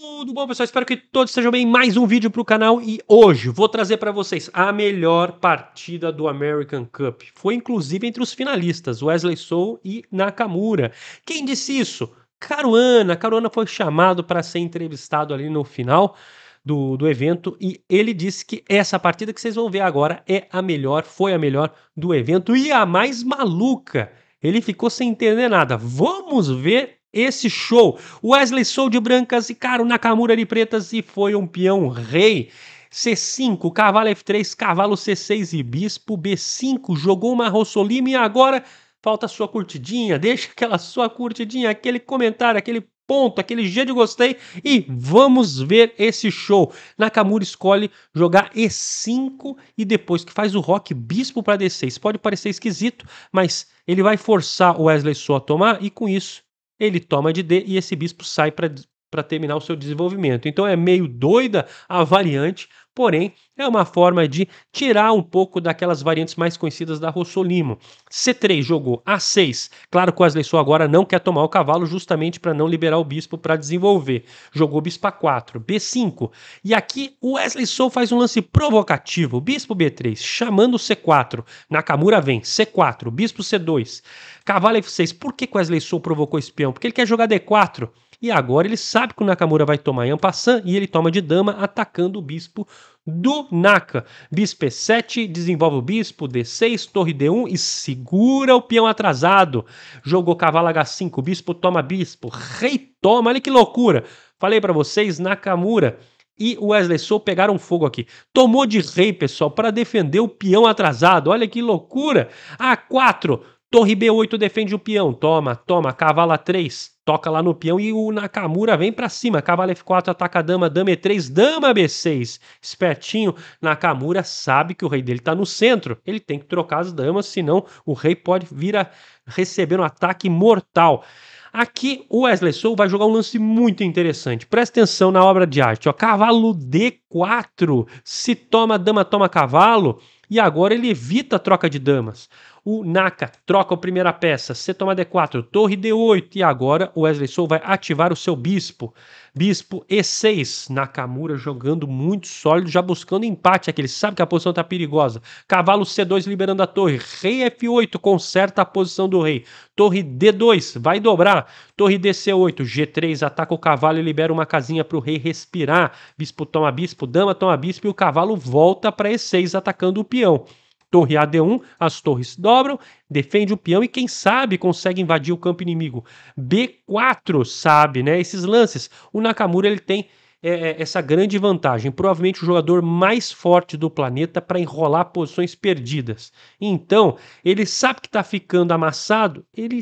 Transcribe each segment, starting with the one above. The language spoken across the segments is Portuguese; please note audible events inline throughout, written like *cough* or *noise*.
Tudo bom, pessoal? Espero que todos estejam bem. Mais um vídeo para o canal e hoje vou trazer para vocês a melhor partida do American Cup. Foi inclusive entre os finalistas, Wesley Sou e Nakamura. Quem disse isso? Caruana. Caruana foi chamado para ser entrevistado ali no final do, do evento e ele disse que essa partida que vocês vão ver agora é a melhor, foi a melhor do evento e a mais maluca. Ele ficou sem entender nada. Vamos ver esse show. Wesley Sou de brancas e Caro Nakamura de pretas e foi um peão rei. C5, cavalo F3, cavalo C6 e bispo B5, jogou uma Rossolima e agora falta sua curtidinha, deixa aquela sua curtidinha, aquele comentário, aquele ponto, aquele G de gostei e vamos ver esse show. Nakamura escolhe jogar E5 e depois que faz o rock bispo para D6. Pode parecer esquisito, mas ele vai forçar o Wesley Sou a tomar e com isso ele toma de D e esse bispo sai para terminar o seu desenvolvimento. Então é meio doida a variante, porém é uma forma de tirar um pouco daquelas variantes mais conhecidas da Rossolimo. C3 jogou A6, claro que o Wesley Sou agora não quer tomar o cavalo justamente para não liberar o bispo para desenvolver. Jogou bispo A4, B5, e aqui o Wesley Sou faz um lance provocativo, bispo B3, chamando o C4, Nakamura vem, C4, bispo C2, cavalo F6, por que o Wesley Sou provocou o espião? Porque ele quer jogar D4, e agora ele sabe que o Nakamura vai tomar em san e ele toma de dama, atacando o bispo do Naka. Bispo E7, desenvolve o bispo, D6, torre D1 e segura o peão atrasado. Jogou cavalo H5, bispo toma bispo, rei toma, olha que loucura. Falei para vocês, Nakamura e Wesley Sou pegaram fogo aqui. Tomou de rei, pessoal, para defender o peão atrasado. Olha que loucura! A4 Torre B8 defende o peão, toma, toma, a 3, toca lá no peão e o Nakamura vem para cima. Cavalo F4 ataca a dama, dama E3, dama B6. Espertinho, Nakamura sabe que o rei dele tá no centro. Ele tem que trocar as damas, senão o rei pode vir a receber um ataque mortal. Aqui o Wesley Soul vai jogar um lance muito interessante. Presta atenção na obra de arte, ó. Cavalo D4, se toma dama, toma cavalo, e agora ele evita a troca de damas. O Naka troca a primeira peça, C toma D4, torre D8 e agora o Wesley Sou vai ativar o seu bispo. Bispo E6, Nakamura jogando muito sólido, já buscando empate aqui, ele sabe que a posição está perigosa. Cavalo C2 liberando a torre, rei F8 conserta a posição do rei. Torre D2 vai dobrar, torre DC8, G3 ataca o cavalo e libera uma casinha para o rei respirar. Bispo toma bispo, dama toma bispo e o cavalo volta para E6 atacando o peão. Torre AD1, as torres se dobram, defende o peão e quem sabe consegue invadir o campo inimigo. B4 sabe, né? Esses lances. O Nakamura ele tem é, é, essa grande vantagem. Provavelmente o jogador mais forte do planeta para enrolar posições perdidas. Então, ele sabe que está ficando amassado, ele,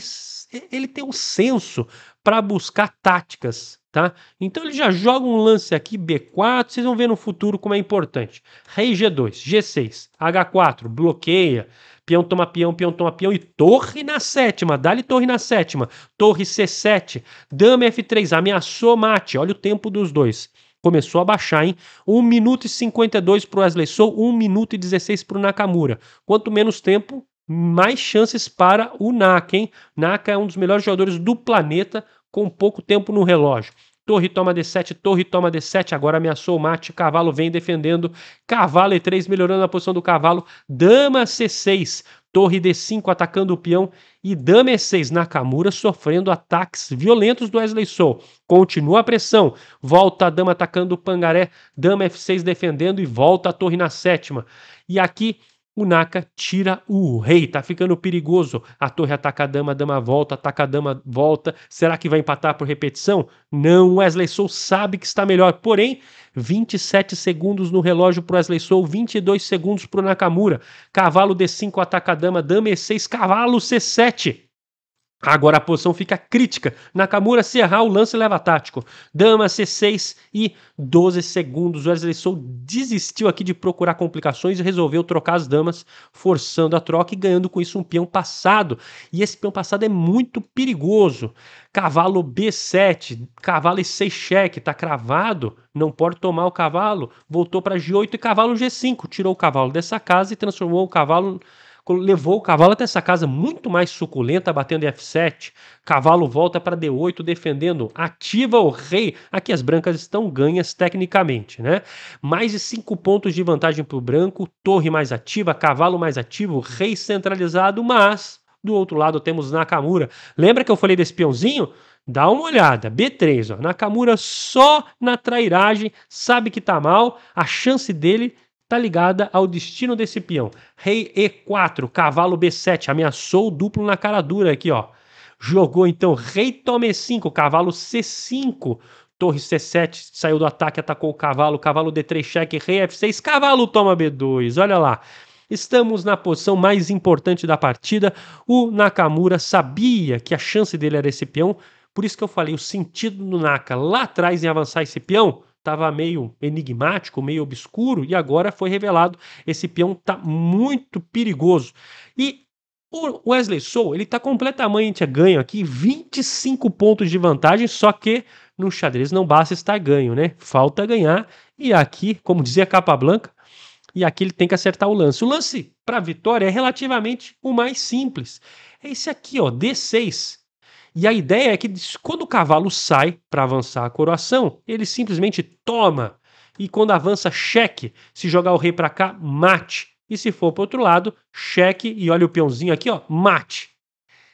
ele tem um senso para buscar táticas. Tá? Então ele já joga um lance aqui, B4, vocês vão ver no futuro como é importante. Rei G2, G6, H4, bloqueia, peão toma peão, peão toma peão e torre na sétima, dá-lhe torre na sétima, torre C7, dama F3, ameaçou mate, olha o tempo dos dois. Começou a baixar, hein? 1 minuto e 52 para o Wesley Sou, 1 minuto e 16 para o Nakamura. Quanto menos tempo, mais chances para o Naka, hein? Naka é um dos melhores jogadores do planeta com pouco tempo no relógio torre toma D7, torre toma D7, agora ameaçou o mate, cavalo vem defendendo, cavalo E3 melhorando a posição do cavalo, dama C6, torre D5 atacando o peão e dama E6, Nakamura sofrendo ataques violentos do Wesley Sou. continua a pressão, volta a dama atacando o Pangaré, dama F6 defendendo e volta a torre na sétima, e aqui o Naka tira o rei. Tá ficando perigoso. A torre ataca a dama, a dama volta, ataca a dama, volta. Será que vai empatar por repetição? Não, Wesley Sou sabe que está melhor. Porém, 27 segundos no relógio para Wesley Sou, 22 segundos para o Nakamura. Cavalo D5 ataca a dama, dama E6, cavalo C7. Agora a posição fica crítica. Nakamura se errar, o lance leva tático. Dama C6 e 12 segundos. O Wesley Sou desistiu aqui de procurar complicações e resolveu trocar as damas, forçando a troca e ganhando com isso um peão passado. E esse peão passado é muito perigoso. Cavalo B7, cavalo E6 cheque, tá cravado, não pode tomar o cavalo. Voltou para G8 e cavalo G5. Tirou o cavalo dessa casa e transformou o cavalo levou o cavalo até essa casa muito mais suculenta, batendo F7. Cavalo volta para D8, defendendo, ativa o rei. Aqui as brancas estão ganhas tecnicamente, né? Mais de 5 pontos de vantagem para o branco, torre mais ativa, cavalo mais ativo, rei centralizado, mas do outro lado temos Nakamura. Lembra que eu falei desse peãozinho? Dá uma olhada, B3, ó. Nakamura só na trairagem, sabe que tá mal, a chance dele está ligada ao destino desse peão. Rei E4, cavalo B7, ameaçou o duplo na cara dura aqui, ó. Jogou então rei tome 5, cavalo C5, torre C7, saiu do ataque, atacou o cavalo, cavalo D3 cheque, rei F6, cavalo toma B2. Olha lá. Estamos na posição mais importante da partida. O Nakamura sabia que a chance dele era esse peão. Por isso que eu falei, o sentido do Naka lá atrás em avançar esse peão estava meio enigmático, meio obscuro, e agora foi revelado. Esse peão está muito perigoso. E o Wesley Sou, ele está completamente ganho aqui, 25 pontos de vantagem, só que no xadrez não basta estar ganho, né? Falta ganhar. E aqui, como dizia Capa Blanca, e aqui ele tem que acertar o lance. O lance para a vitória é relativamente o mais simples. É esse aqui, ó, D6. E a ideia é que quando o cavalo sai para avançar a coroação, ele simplesmente toma. E quando avança, cheque. Se jogar o rei para cá, mate. E se for para outro lado, cheque e olha o peãozinho aqui, ó, mate.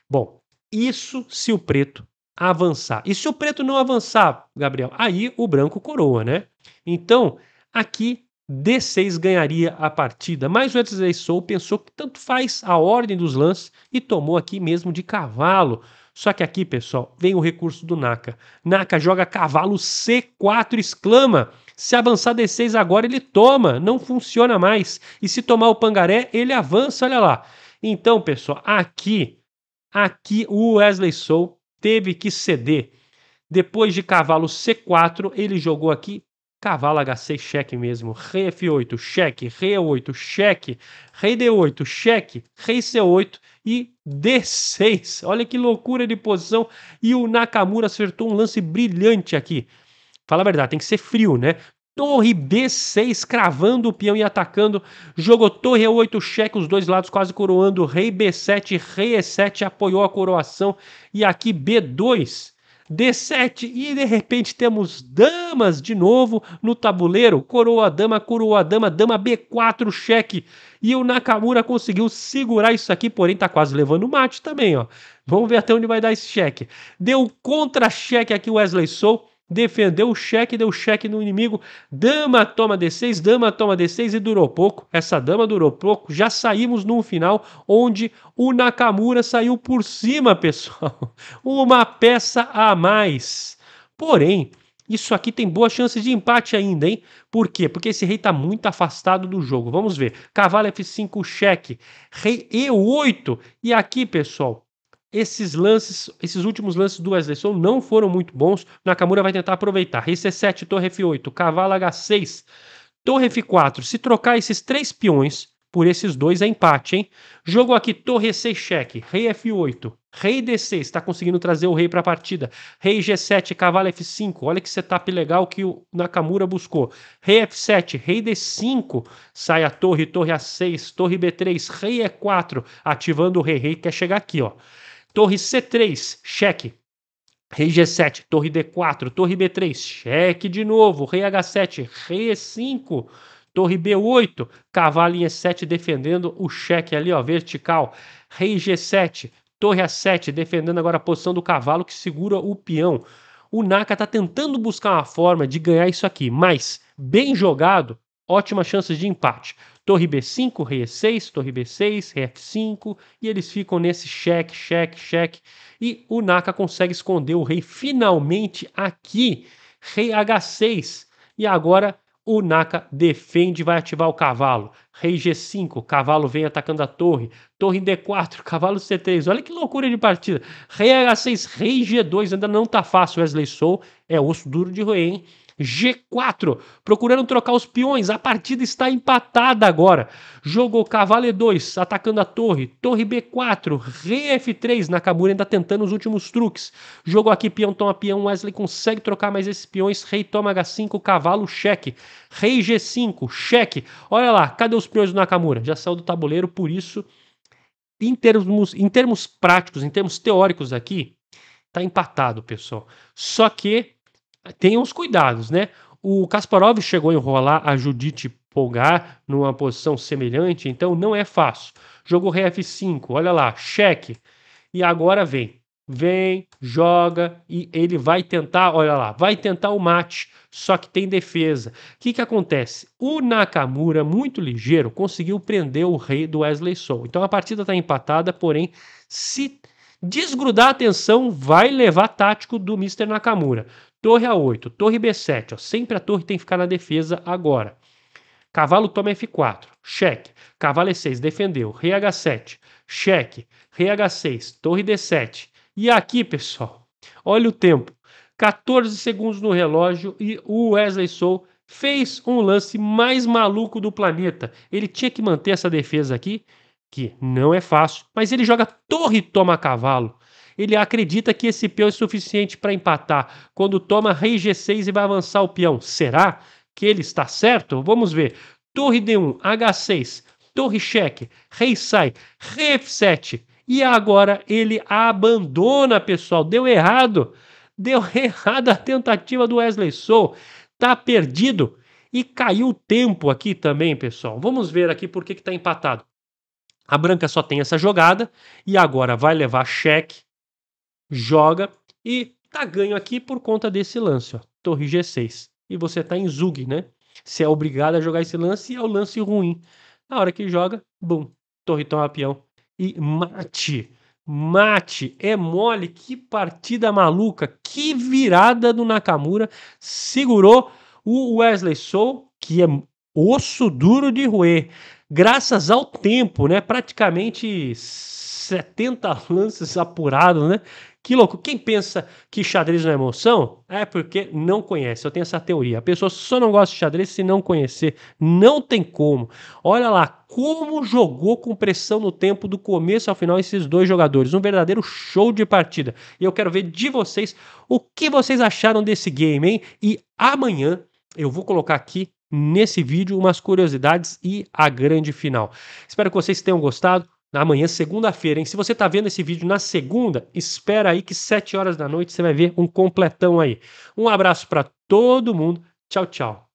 Bom, isso se o preto avançar. E se o preto não avançar, Gabriel, aí o branco coroa, né? Então, aqui D6 ganharia a partida, mas o Edson Sou pensou que tanto faz a ordem dos lances e tomou aqui mesmo de cavalo. Só que aqui, pessoal, vem o recurso do Naka. Naka joga cavalo C4, exclama. Se avançar D6 agora, ele toma, não funciona mais. E se tomar o pangaré, ele avança, olha lá. Então, pessoal, aqui, aqui o Wesley Sou teve que ceder. Depois de cavalo C4, ele jogou aqui Cavalo h6 cheque mesmo. Rei F8, cheque. Rei E8, cheque. Rei D8, cheque. Rei C8 e D6. Olha que loucura de posição. E o Nakamura acertou um lance brilhante aqui. Fala a verdade, tem que ser frio, né? Torre B6, cravando o peão e atacando. Jogou torre E8, cheque, os dois lados quase coroando. Rei B7, rei E7, apoiou a coroação. E aqui B2 D7 e de repente temos damas de novo no tabuleiro. Coroa dama, coroa dama, dama B4 cheque. E o Nakamura conseguiu segurar isso aqui, porém tá quase levando o mate também, ó. Vamos ver até onde vai dar esse cheque. Deu contra-cheque aqui o Wesley Sou defendeu o cheque, deu cheque no inimigo, dama toma D6, dama toma D6 e durou pouco. Essa dama durou pouco. Já saímos num final onde o Nakamura saiu por cima, *laughs* pessoal. Uma peça a mais. Porém, isso aqui tem boas chances de empate ainda, hein? Por quê? Porque esse rei tá muito afastado do jogo. Vamos ver. Cavalo F5, cheque. Rei E8. E aqui, pessoal, esses lances, esses últimos lances do Wesley Sou não foram muito bons. Nakamura vai tentar aproveitar. Rei C7, é torre F8, cavalo H6, torre F4. Se trocar esses três peões por esses dois é empate, hein? Jogo aqui torre C6 cheque, rei F8, rei D6, está conseguindo trazer o rei para a partida. Rei G7, cavalo F5. Olha que setup legal que o Nakamura buscou. Rei F7, rei D5, sai a torre, torre A6, torre B3, rei E4, ativando o rei. Rei quer chegar aqui, ó. Torre C3, cheque. Rei G7, torre D4, torre B3, cheque de novo. Rei H7, rei E5, torre B8, cavalo em E7 defendendo o cheque ali, ó, vertical. Rei G7, torre A7 defendendo agora a posição do cavalo que segura o peão. O Naka tá tentando buscar uma forma de ganhar isso aqui, mas bem jogado, ótimas chances de empate. Torre B5, rei E6, torre B6, rei F5, e eles ficam nesse cheque, cheque, cheque. E o Naka consegue esconder o rei finalmente aqui, rei H6. E agora o Naka defende vai ativar o cavalo. Rei G5, cavalo vem atacando a torre. Torre D4, *laughs* cavalo C3. Olha que loucura de partida. Rei H6, rei G2, ainda não tá fácil. Wesley Sou é osso duro de roer, hein? G4, procurando trocar os peões, a partida está empatada agora. Jogou cavalo E2, atacando a torre, torre B4, rei F3, Nakamura ainda tentando os últimos truques. Jogou aqui peão, toma peão, Wesley consegue trocar mais esses peões, rei toma H5, cavalo, cheque. Rei G5, cheque. Olha lá, cadê os peões do Nakamura? Já saiu do tabuleiro, por isso, em termos, em termos práticos, em termos teóricos aqui, tá empatado, pessoal. Só que tem os cuidados, né? O Kasparov chegou a enrolar a Judite Polgar numa posição semelhante, então não é fácil. Jogo rei F5, olha lá, cheque. E agora vem, vem, joga e ele vai tentar, olha lá, vai tentar o mate, só que tem defesa. O que, que acontece? O Nakamura, muito ligeiro, conseguiu prender o rei do Wesley Sou. Então a partida está empatada, porém, se desgrudar a atenção vai levar tático do Mr. Nakamura. Torre A8, torre B7, ó, sempre a torre tem que ficar na defesa agora. Cavalo toma F4, cheque. Cavalo é E6, defendeu. Rei H7, cheque. Rei H6, torre D7. E aqui, pessoal, olha o tempo. 14 segundos no relógio e o Wesley Sou fez um lance mais maluco do planeta. Ele tinha que manter essa defesa aqui, que não é fácil, mas ele joga torre e toma cavalo ele acredita que esse peão é suficiente para empatar. Quando toma rei G6 e vai avançar o peão, será que ele está certo? Vamos ver. Torre D1, H6, torre cheque, rei sai, rei F7. E agora ele abandona, pessoal. Deu errado. Deu *laughs* errado a tentativa do Wesley Sou. Tá perdido. E caiu o tempo aqui também, pessoal. Vamos ver aqui por que, que tá empatado. A branca só tem essa jogada e agora vai levar cheque joga e tá ganho aqui por conta desse lance, ó, torre G6. E você tá em Zug, né? Você é obrigado a jogar esse lance e é o lance ruim. Na hora que joga, bum, torre toma peão e mate. Mate, é mole, que partida maluca, que virada do Nakamura. Segurou o Wesley Sou, que é osso duro de roer. Graças ao tempo, né? Praticamente 70 lances apurados, né? Que louco. Quem pensa que xadrez não é emoção é porque não conhece. Eu tenho essa teoria. A pessoa só não gosta de xadrez se não conhecer. Não tem como. Olha lá como jogou com pressão no tempo do começo ao final esses dois jogadores. Um verdadeiro show de partida. E eu quero ver de vocês o que vocês acharam desse game, hein? E amanhã eu vou colocar aqui nesse vídeo umas curiosidades e a grande final. Espero que vocês tenham gostado. Na manhã, segunda-feira, hein? Se você está vendo esse vídeo na segunda, espera aí que 7 horas da noite você vai ver um completão aí. Um abraço para todo mundo. Tchau, tchau.